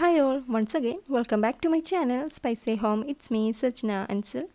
Hi all, once again welcome back to my channel Spicy Home. It's me Sajna Ansel.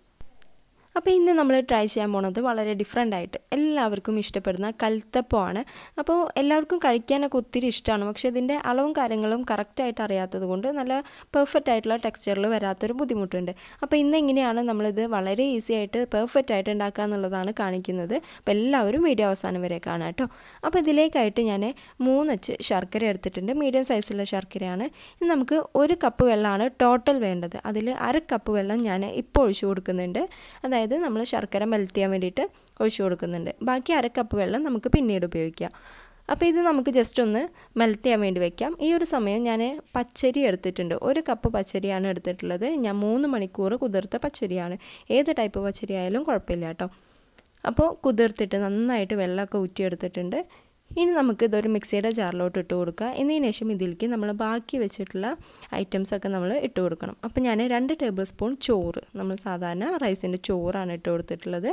അപ്പോൾ ഇന്ന് നമ്മൾ try ചെയ്യാൻ പോണത് വളരെ ഡിഫറെൻ്റ് ആയിട്ട് എല്ലാവർക്കും ഇഷ്ടപ്പെടുന്ന കൽത്തപ്പമാണ് അപ്പോൾ എല്ലാവർക്കും കഴിക്കാനൊക്കെ ഒത്തിരി ഇഷ്ടമാണ് പക്ഷേ ഇതിൻ്റെ അളവും കാര്യങ്ങളും കറക്റ്റായിട്ട് അറിയാത്തത് കൊണ്ട് നല്ല പെർഫെക്റ്റ് ആയിട്ടുള്ള ടെക്സ്ചറിൽ വരാത്തൊരു ബുദ്ധിമുട്ടുണ്ട് അപ്പോൾ ഇന്ന് എങ്ങനെയാണ് നമ്മളിത് വളരെ ഈസി ആയിട്ട് പെർഫെക്റ്റ് ആയിട്ട് ഉണ്ടാക്കുക എന്നുള്ളതാണ് കാണിക്കുന്നത് അപ്പോൾ എല്ലാവരും വീഡിയോ അവസാനം വരെ കാണാം കേട്ടോ അപ്പോൾ ഇതിലേക്കായിട്ട് ഞാൻ മൂന്നച്ച് ശർക്കര എടുത്തിട്ടുണ്ട് മീഡിയം സൈസുള്ള ശർക്കരയാണ് ഇനി നമുക്ക് ഒരു കപ്പ് വെള്ളമാണ് ടോട്ടൽ വേണ്ടത് അതിൽ അര കപ്പ് വെള്ളം ഞാൻ ഇപ്പോൾ ഒഴിച്ചു കൊടുക്കുന്നുണ്ട് അതായത് അതായത് നമ്മൾ ശർക്കര മെൽറ്റ് ചെയ്യാൻ വേണ്ടിയിട്ട് ഒഴിച്ചു കൊടുക്കുന്നുണ്ട് ബാക്കി അര കപ്പ് വെള്ളം നമുക്ക് പിന്നീട് ഉപയോഗിക്കാം അപ്പോൾ ഇത് നമുക്ക് ജസ്റ്റ് ഒന്ന് മെൽറ്റ് ചെയ്യാൻ വേണ്ടി വെക്കാം ഈ ഒരു സമയം ഞാൻ പച്ചരി എടുത്തിട്ടുണ്ട് ഒരു കപ്പ് പച്ചരിയാണ് എടുത്തിട്ടുള്ളത് ഞാൻ മൂന്ന് മണിക്കൂർ കുതിർത്ത പച്ചരിയാണ് ഏത് ടൈപ്പ് പച്ചരി ആയാലും കുഴപ്പമില്ല കേട്ടോ അപ്പോൾ കുതിർത്തിട്ട് നന്നായിട്ട് വെള്ളമൊക്കെ ഊറ്റിയെടുത്തിട്ടുണ്ട് ഇനി നമുക്ക് ഇതൊരു മിക്സിയുടെ ജാറിലോട്ട് ഇട്ട് കൊടുക്കുക എന്നതിന് ശേഷം ഇതിലേക്ക് നമ്മൾ ബാക്കി വെച്ചിട്ടുള്ള ഐറ്റംസൊക്കെ നമ്മൾ ഇട്ട് കൊടുക്കണം അപ്പോൾ ഞാൻ രണ്ട് ടേബിൾ സ്പൂൺ ചോറ് നമ്മൾ സാധാരണ റൈസിൻ്റെ ചോറാണ് ഇട്ട് കൊടുത്തിട്ടുള്ളത്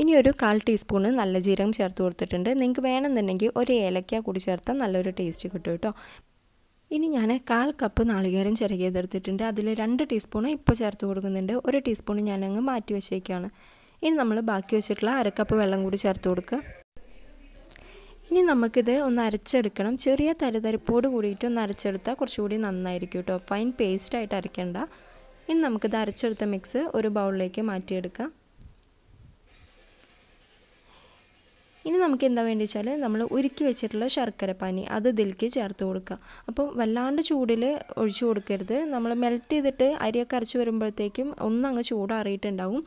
ഇനി ഒരു കാൽ ടീസ്പൂണ് നല്ല ജീരകം ചേർത്ത് കൊടുത്തിട്ടുണ്ട് നിങ്ങൾക്ക് വേണമെന്നുണ്ടെങ്കിൽ ഒരു ഏലക്ക കൂടി ചേർത്താൽ നല്ലൊരു ടേസ്റ്റ് കിട്ടും കേട്ടോ ഇനി ഞാൻ കാൽ കപ്പ് നാളികേരം ചിറകിയതെടുത്തിട്ടുണ്ട് അതിൽ രണ്ട് ടീസ്പൂണ് ഇപ്പോൾ ചേർത്ത് കൊടുക്കുന്നുണ്ട് ഒരു ടീസ്പൂൺ ഞാനങ്ങ് മാറ്റി വെച്ചേക്കാണ് ഇനി നമ്മൾ ബാക്കി വെച്ചിട്ടുള്ള അരക്കപ്പ് വെള്ളം കൂടി ചേർത്ത് കൊടുക്കുക ഇനി നമുക്കിത് ഒന്ന് അരച്ചെടുക്കണം ചെറിയ തരിതരിപ്പോട് കൂടിയിട്ട് ഒന്ന് അരച്ചെടുത്താൽ കുറച്ചുകൂടി നന്നായിരിക്കും കേട്ടോ ഫൈൻ പേസ്റ്റായിട്ട് അരയ്ക്കേണ്ട ഇനി നമുക്കിത് അരച്ചെടുത്ത മിക്സ് ഒരു ബൗളിലേക്ക് മാറ്റിയെടുക്കാം ഇനി നമുക്ക് എന്താ വേണ്ടി വെച്ചാൽ നമ്മൾ ഉരുക്കി വെച്ചിട്ടുള്ള ശർക്കര പനി അത് ഇതിലേക്ക് ചേർത്ത് കൊടുക്കുക അപ്പം വല്ലാണ്ട് ചൂടിൽ ഒഴിച്ചു കൊടുക്കരുത് നമ്മൾ മെൽറ്റ് ചെയ്തിട്ട് അരിയൊക്കെ അരച്ച് വരുമ്പോഴത്തേക്കും ഒന്നങ്ങ് ചൂടാറിയിട്ടുണ്ടാവും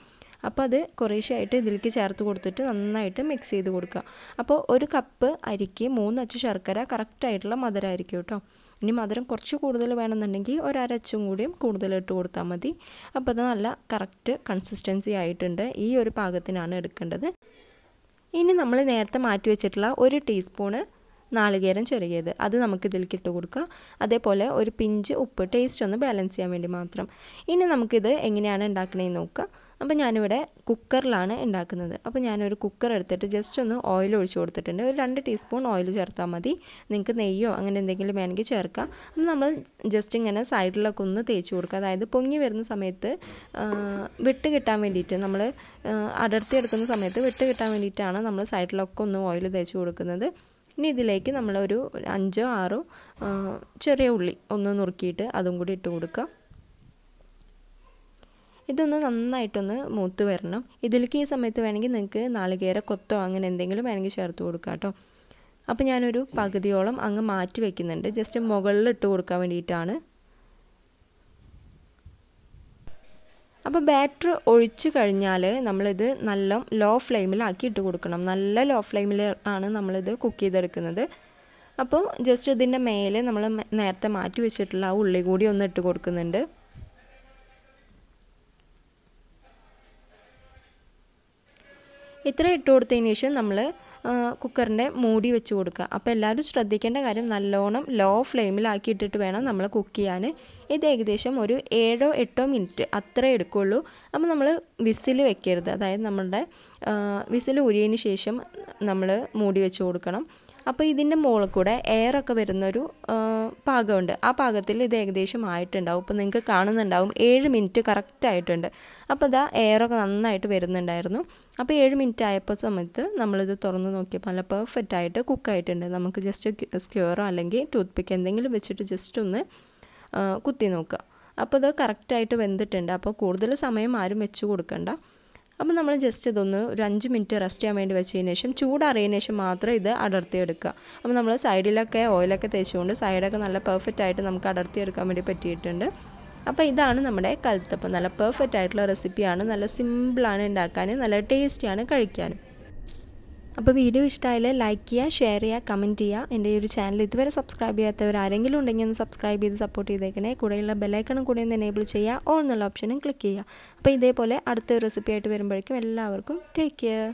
അപ്പോൾ അത് കുറേശ്ശായിട്ട് ഇതിലേക്ക് ചേർത്ത് കൊടുത്തിട്ട് നന്നായിട്ട് മിക്സ് ചെയ്ത് കൊടുക്കുക അപ്പോൾ ഒരു കപ്പ് അരിക്ക് മൂന്ന് അച്ച് ശർക്കര കറക്റ്റായിട്ടുള്ള ആയിരിക്കും കേട്ടോ ഇനി മധുരം കുറച്ച് കൂടുതൽ വേണമെന്നുണ്ടെങ്കിൽ ഒരരച്ചും കൂടിയും കൂടുതൽ ഇട്ട് കൊടുത്താൽ മതി അപ്പോൾ അത് നല്ല കറക്റ്റ് കൺസിസ്റ്റൻസി ആയിട്ടുണ്ട് ഈ ഒരു പാകത്തിനാണ് എടുക്കേണ്ടത് ഇനി നമ്മൾ നേരത്തെ മാറ്റി വെച്ചിട്ടുള്ള ഒരു ടീസ്പൂണ് നാളികേരം ചെറുകിയത് അത് നമുക്ക് ഇതിലേക്ക് ഇട്ട് കൊടുക്കുക അതേപോലെ ഒരു പിഞ്ച് ഉപ്പ് ടേസ്റ്റ് ഒന്ന് ബാലൻസ് ചെയ്യാൻ വേണ്ടി മാത്രം ഇനി നമുക്കിത് എങ്ങനെയാണ് ഉണ്ടാക്കണേന്ന് നോക്കുക അപ്പോൾ ഞാനിവിടെ കുക്കറിലാണ് ഉണ്ടാക്കുന്നത് അപ്പോൾ ഞാനൊരു കുക്കർ എടുത്തിട്ട് ജസ്റ്റ് ഒന്ന് ഓയിൽ ഒഴിച്ചു കൊടുത്തിട്ടുണ്ട് ഒരു രണ്ട് ടീസ്പൂൺ ഓയിൽ ചേർത്താൽ മതി നിങ്ങൾക്ക് നെയ്യോ അങ്ങനെ എന്തെങ്കിലും വേണമെങ്കിൽ ചേർക്കാം അപ്പം നമ്മൾ ജസ്റ്റ് ഇങ്ങനെ സൈഡിലൊക്കെ ഒന്ന് തേച്ച് കൊടുക്കുക അതായത് പൊങ്ങി വരുന്ന സമയത്ത് വിട്ട് കിട്ടാൻ വേണ്ടിയിട്ട് നമ്മൾ അടർത്തി എടുക്കുന്ന സമയത്ത് വിട്ട് കിട്ടാൻ വേണ്ടിയിട്ടാണ് നമ്മൾ സൈഡിലൊക്കെ ഒന്ന് ഓയിൽ തേച്ച് കൊടുക്കുന്നത് ഇനി ഇതിലേക്ക് നമ്മളൊരു അഞ്ചോ ആറോ ചെറിയ ഉള്ളി ഒന്ന് നുറുക്കിയിട്ട് അതും കൂടി ഇട്ട് കൊടുക്കുക ഇതൊന്ന് നന്നായിട്ടൊന്ന് മൂത്ത് വരണം ഇതിലേക്ക് ഈ സമയത്ത് വേണമെങ്കിൽ നിങ്ങൾക്ക് നാളികേര കൊത്തോ അങ്ങനെ എന്തെങ്കിലും വേണമെങ്കിൽ ചേർത്ത് കൊടുക്കാം കേട്ടോ അപ്പോൾ ഞാനൊരു പകുതിയോളം അങ്ങ് മാറ്റി വെക്കുന്നുണ്ട് ജസ്റ്റ് മുകളിൽ ഇട്ട് കൊടുക്കാൻ വേണ്ടിയിട്ടാണ് അപ്പോൾ ബാറ്റർ ഒഴിച്ച് കഴിഞ്ഞാൽ നമ്മളിത് നല്ല ലോ ഫ്ലെയിമിലാക്കി ഇട്ട് കൊടുക്കണം നല്ല ലോ ഫ്ലെയിമിൽ ആണ് നമ്മളിത് കുക്ക് ചെയ്തെടുക്കുന്നത് അപ്പോൾ ജസ്റ്റ് ഇതിൻ്റെ മേലെ നമ്മൾ നേരത്തെ മാറ്റി വെച്ചിട്ടുള്ള ആ ഉള്ളി കൂടി ഒന്ന് ഇട്ട് കൊടുക്കുന്നുണ്ട് ഇത്ര ഇട്ട് കൊടുത്തതിന് ശേഷം നമ്മൾ കുക്കറിൻ്റെ മൂടി വെച്ച് കൊടുക്കുക അപ്പോൾ എല്ലാവരും ശ്രദ്ധിക്കേണ്ട കാര്യം നല്ലോണം ലോ ഫ്ലെയിമിലാക്കി ഇട്ടിട്ട് വേണം നമ്മൾ കുക്ക് ചെയ്യാൻ ഇത് ഏകദേശം ഒരു ഏഴോ എട്ടോ മിനിറ്റ് അത്രേ എടുക്കുള്ളൂ അപ്പോൾ നമ്മൾ വിസിൽ വെക്കരുത് അതായത് നമ്മളുടെ വിസിൽ ഉരിയതിന് ശേഷം നമ്മൾ മൂടി വെച്ച് കൊടുക്കണം അപ്പോൾ ഇതിൻ്റെ മുകളിൽ കൂടെ എയറൊക്കെ വരുന്നൊരു പാകമുണ്ട് ആ പാകത്തിൽ ഇത് ഏകദേശം ആയിട്ടുണ്ടാവും ഇപ്പോൾ നിങ്ങൾക്ക് കാണുന്നുണ്ടാവും ഏഴ് മിനിറ്റ് കറക്റ്റ് ആയിട്ടുണ്ട് അപ്പോൾ ഇതാ എയറൊക്കെ നന്നായിട്ട് വരുന്നുണ്ടായിരുന്നു അപ്പോൾ ഏഴ് മിനിറ്റ് ആയപ്പോൾ സമയത്ത് നമ്മളിത് തുറന്ന് നോക്കിയപ്പോൾ നല്ല പെർഫെക്റ്റ് ആയിട്ട് കുക്കായിട്ടുണ്ട് നമുക്ക് ജസ്റ്റ് സ്ക്യൂറോ അല്ലെങ്കിൽ ടൂത്ത് പിക്ക് എന്തെങ്കിലും വെച്ചിട്ട് ജസ്റ്റ് ഒന്ന് കുത്തി നോക്കുക അപ്പോൾ ഇത് കറക്റ്റായിട്ട് വെന്തിട്ടുണ്ട് അപ്പോൾ കൂടുതൽ സമയം ആരും വെച്ച് കൊടുക്കണ്ട അപ്പോൾ നമ്മൾ ജസ്റ്റ് ഇതൊന്ന് ഒരു അഞ്ച് മിനിറ്റ് റെസ്റ്റ് ചെയ്യാൻ വേണ്ടി വെച്ചതിന് ശേഷം ചൂടറിയതിന് ശേഷം മാത്രം ഇത് അടർത്തിയെടുക്കുക അപ്പോൾ നമ്മൾ സൈഡിലൊക്കെ ഓയിലൊക്കെ തേച്ചുകൊണ്ട് സൈഡൊക്കെ നല്ല പെർഫെക്റ്റ് ആയിട്ട് നമുക്ക് അടർത്തിയെടുക്കാൻ വേണ്ടി പറ്റിയിട്ടുണ്ട് അപ്പോൾ ഇതാണ് നമ്മുടെ കലത്തപ്പം നല്ല പെർഫെക്റ്റ് ആയിട്ടുള്ള റെസിപ്പിയാണ് നല്ല സിമ്പിളാണ് ഉണ്ടാക്കാനും നല്ല ടേസ്റ്റിയാണ് കഴിക്കാനും അപ്പോൾ വീഡിയോ ഇഷ്ടമായാൽ ലൈക്ക് ചെയ്യുക ഷെയർ ചെയ്യുക കമൻറ്റ് ചെയ്യുക എൻ്റെ ഈ ഒരു ചാനൽ ഇതുവരെ സബ്സ്ക്രൈബ് ചെയ്യാത്തവർ ആരെങ്കിലും ഉണ്ടെങ്കിൽ ഒന്ന് സബ്സ്ക്രൈബ് ചെയ്ത് സപ്പോർട്ട് ചെയ്തേക്കണേ കൂടെയുള്ള ബെലൈക്കണം കൂടെ ഒന്ന് എനേബിൾ ചെയ്യുക ഓൾ എന്നുള്ള ഓപ്ഷനും ക്ലിക്ക് ചെയ്യുക അപ്പോൾ ഇതേപോലെ അടുത്ത റെസിപ്പി ആയിട്ട് വരുമ്പോഴേക്കും എല്ലാവർക്കും ടേക്ക് കെയർ